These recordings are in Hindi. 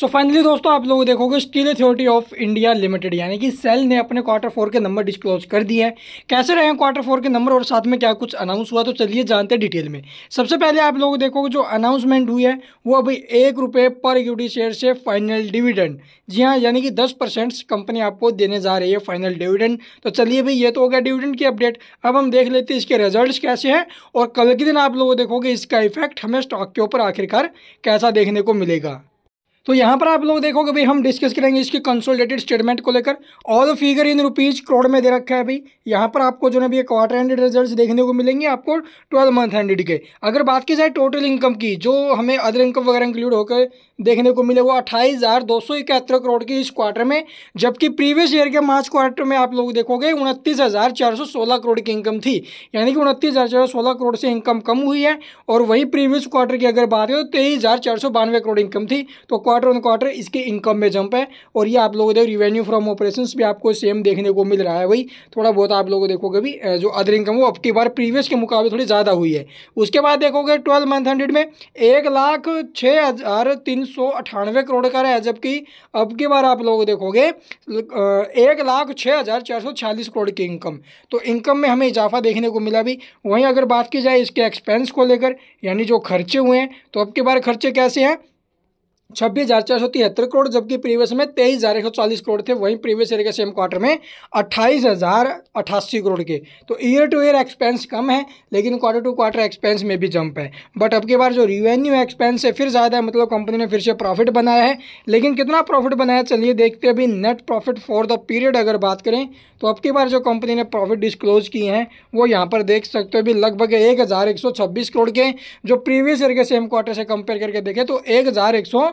सो so फाइनली दोस्तों आप लोग देखोगे Steel Authority of India Limited यानी कि सेल ने अपने क्वार्टर फोर के नंबर डिस्क्लोज कर दिए हैं कैसे रहे हैं क्वार्टर फोर के नंबर और साथ में क्या कुछ अनाउंस हुआ तो चलिए जानते हैं डिटेल में सबसे पहले आप लोग देखोगे जो अनाउंसमेंट हुई है वो अभी एक रुपये पर इक्विटी शेयर से फाइनल डिविडेंड जी हाँ यानी कि दस कंपनी आपको देने जा रही है फाइनल डिविडेंड तो चलिए भाई ये तो हो गया डिविडेंड की अपडेट अब हम देख लेते हैं इसके रिजल्ट कैसे हैं और कल के दिन आप लोग देखोगे इसका इफेक्ट हमें स्टॉक के ऊपर आखिरकार कैसा देखने को मिलेगा तो यहाँ पर आप लोग देखोगे भाई हम डिस्कस करेंगे इसके कंसोलिडेटेड स्टेटमेंट को लेकर all figure in rupees crore में दे रखा है भाई यहाँ पर आपको जो है भैया क्वार्टर हैंडेड रिजल्ट देखने को मिलेंगे आपको ट्वेल्व मंथ हैंडेड के अगर बात की जाए टोटल इनकम की जो हमें अदर इनकम वगैरह इंक्लूड होकर देखने को मिले वो अट्ठाईस हज़ार दो सौ इकहत्तर करोड़ की इस क्वार्टर में जबकि प्रीवियस ईयर के मार्च क्वार्टर में आप लोग देखोगे उनतीस हज़ार चार सौ सोलह करोड़ की इनकम थी यानी कि उनतीस हज़ार चार सौ सोलह करोड़ से इनकम कम हुई है और वही प्रीवियस क्वार्टर की अगर बात करें तो तेईस हज़ार चार सौ बानवे करोड़ इनकम थी तो क्वार्टर क्वार्टर ऑन क्वार्टर इसके इनकम में जंप है और ये आप लोगों देखो रिवेन्यू फ्रॉम ऑपरेशन भी आपको सेम देखने को मिल रहा है वही थोड़ा बहुत आप लोगों देखोगे भी जो अदर इनकम वो अब की बार प्रीवियस के मुकाबले थोड़ी ज़्यादा हुई है उसके बाद देखोगे ट्वेल्व मंथ हंड्रेड में एक लाख छः हज़ार तीन सौ अठानवे करोड़ का रहा है जबकि अब की बार आप लोग देखोगे एक लाख छः हज़ार चार सौ छियालीस करोड़ की इनकम तो इनकम में हमें इजाफा देखने को मिला भी वहीं अगर बात की जाए इसके एक्सपेंस को लेकर यानी जो खर्चे हुए हैं तो अब की बार खर्चे कैसे हैं छब्बीस हज़ार चार सौ तिहत्तर करोड़ जबकि प्रीवियस में तेईस हज़ार एक सौ चालीस करोड़ थे वहीं प्रीवियस ईयर के सेम क्वार्टर में अट्ठाईस हज़ार अठासी करोड़ के तो ईयर टू ईयर एक्सपेंस कम है लेकिन क्वार्टर टू क्वार्टर एक्सपेंस में भी जंप है बट अब की बार जो रिवेन्यू एक्सपेंस है फिर ज़्यादा है मतलब कंपनी ने फिर से प्रॉफिट बनाया है लेकिन कितना प्रॉफिट बनाया चलिए देखते हैं अभी net profit for the period अगर बात करें तो अब की बार जो कंपनी ने प्रॉफिट डिस्क्लोज किए हैं वो यहाँ पर देख सकते हो अभी लगभग एक हज़ार एक सौ छब्बीस करोड़ के जो प्रीवियस ईयर के सेम क्वार्टर से कंपेयर करके देखें तो एक हज़ार एक सौ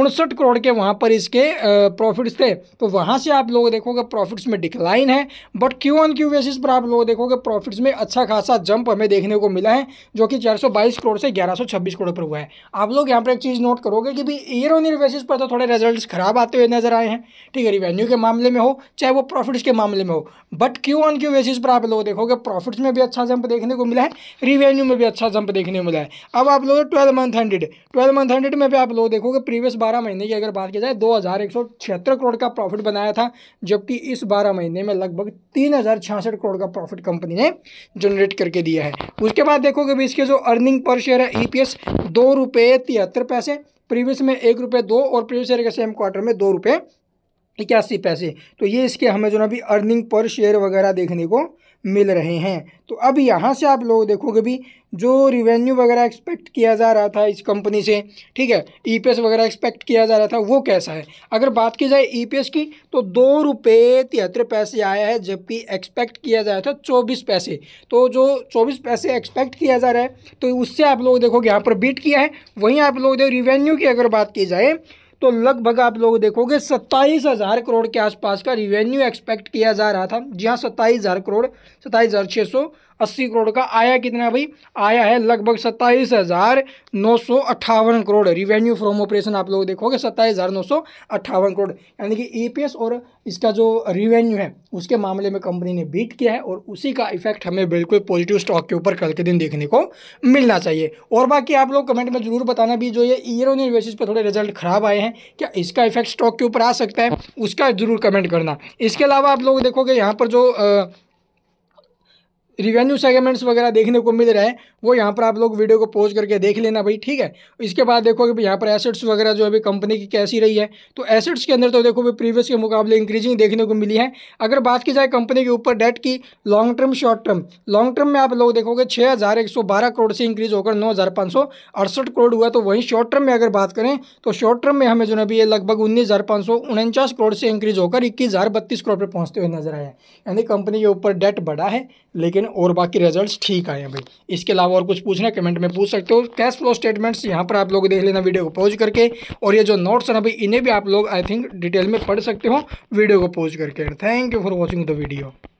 उनसठ करोड़ के वहाँ पर इसके प्रॉफिट्स थे तो वहाँ से आप लोग देखोगे प्रॉफिट्स में डिक्लाइन है but Q on Q basis पर आप लोग देखोगे प्रॉफिट्स में अच्छा खासा जंप हमें देखने को मिला है जो कि 422 करोड़ से 1126 करोड़ पर हुआ है आप लोग यहाँ पर एक चीज़ नोट करोगे कि भाई ईयर ऑन ईयर बेसिस पर तो थोड़े रिजल्ट खराब आते हुए नजर आए हैं ठीक है रिवेन्यू के मामले में हो चाहे वो प्रॉफिट्स के मामले में हो but Q on Q basis पर आप लोग देखोगे प्रॉफिट्स में भी अच्छा जंप देखने को मिला है रिवेन्यू में भी अच्छा जंप देखने को मिला है अब आप लोग twelve month hundred twelve month hundred में भी आप लोग देखोगे प्रीवियस बारह महीने की अगर बात की जाए दो हज़ार एक सौ छिहत्तर करोड़ का प्रॉफिट बनाया था जबकि इस बारह महीने में लगभग तीन हज़ार छियासठ करोड़ का प्रॉफिट कंपनी ने जनरेट करके दिया है उसके बाद देखोगे भी इसके जो अर्निंग पर शेयर है ई पी एस दो रुपये तिहत्तर पैसे प्रीवियस में एक रुपये दो और प्रीवियस ईयर के सेम क्वार्टर में दो रुपये इक्यासी पैसे तो ये इसके हमें जो ना अभी अर्निंग पर शेयर वगैरह देखने को मिल रहे हैं तो अब यहाँ से आप लोग देखोगे भी जो रिवेन्यू वगैरह एक्सपेक्ट किया जा रहा था इस कंपनी से ठीक है ईपीएस e वगैरह एक्सपेक्ट किया जा रहा था वो कैसा है अगर बात की जाए ईपीएस e की तो दो रुपये तिहत्तर पैसे आया है जबकि एक्सपेक्ट किया जा रहा था चौबीस पैसे तो जो चौबीस पैसे एक्सपेक्ट किया जा रहा है तो उससे आप लोग देखोगे यहाँ पर बीट किया है वहीं आप लोग देखो रिवेन्यू की अगर बात की जाए तो लगभग आप लोग देखोगे सत्ताईस हज़ार करोड़ के आसपास का रिवेन्यू एक्सपेक्ट किया जा रहा था जी हाँ सत्ताईस हज़ार करोड़ सत्ताईस हज़ार छः सौ अस्सी करोड़ का आया कितना भाई आया है लगभग सत्ताईस हज़ार नौ सौ अट्ठावन करोड़ रिवेन्यू फ्रॉम ऑपरेशन आप लोग देखोगे सत्ताईस हज़ार नौ सौ अट्ठावन करोड़ यानी कि ईपीएस और इसका जो रिवेन्यू है उसके मामले में कंपनी ने बीट किया है और उसी का इफेक्ट हमें बिल्कुल पॉजिटिव स्टॉक के ऊपर कल के दिन देखने को मिलना चाहिए और बाकी आप लोग कमेंट में जरूर बताना भी जो ये ईयर ऑन ईयर बेसिस पर थोड़े रिजल्ट खराब आए हैं क्या इसका इफेक्ट स्टॉक के ऊपर आ सकता है उसका जरूर कमेंट करना इसके अलावा आप लोग देखोगे यहाँ पर जो आ, रिवेन्यू सेगमेंट्स वगैरह देखने को मिल रहा है वो यहाँ पर आप लोग वीडियो को पोज करके देख लेना भाई ठीक है इसके बाद देखो कि यहाँ पर एसेट्स वगैरह जो अभी कंपनी की कैसी रही है तो एसेट्स के अंदर तो देखो भी प्रीवियस के मुकाबले इंक्रीजिंग देखने को मिली है अगर बात की जाए कंपनी के ऊपर डेट की long term short term long term में आप लोग देखोगे छः करोड़ से इंक्रीज होकर नौ करोड़ हुआ तो वहीं शॉर्ट टर्म में अगर बात करें तो शॉर्ट टर्म में हमें जो है ये लगभग उन्नीस करोड़ से इंक्रीज होकर इक्कीस करोड़ पर पहुँचते हुए नजर आया यानी कंपनी के ऊपर डेट बढ़ा है लेकिन और बाकी रिजल्ट्स ठीक आए हैं भाई इसके अलावा और कुछ पूछना कमेंट में पूछ सकते हो कैश फ्लो स्टेटमेंट्स यहाँ पर आप लोग देख लेना वीडियो को पॉज करके और ये जो नोट्स हैं ना भाई इन्हें भी आप लोग आई थिंक डिटेल में पढ़ सकते हो वीडियो को पॉज करके thank you for watching the video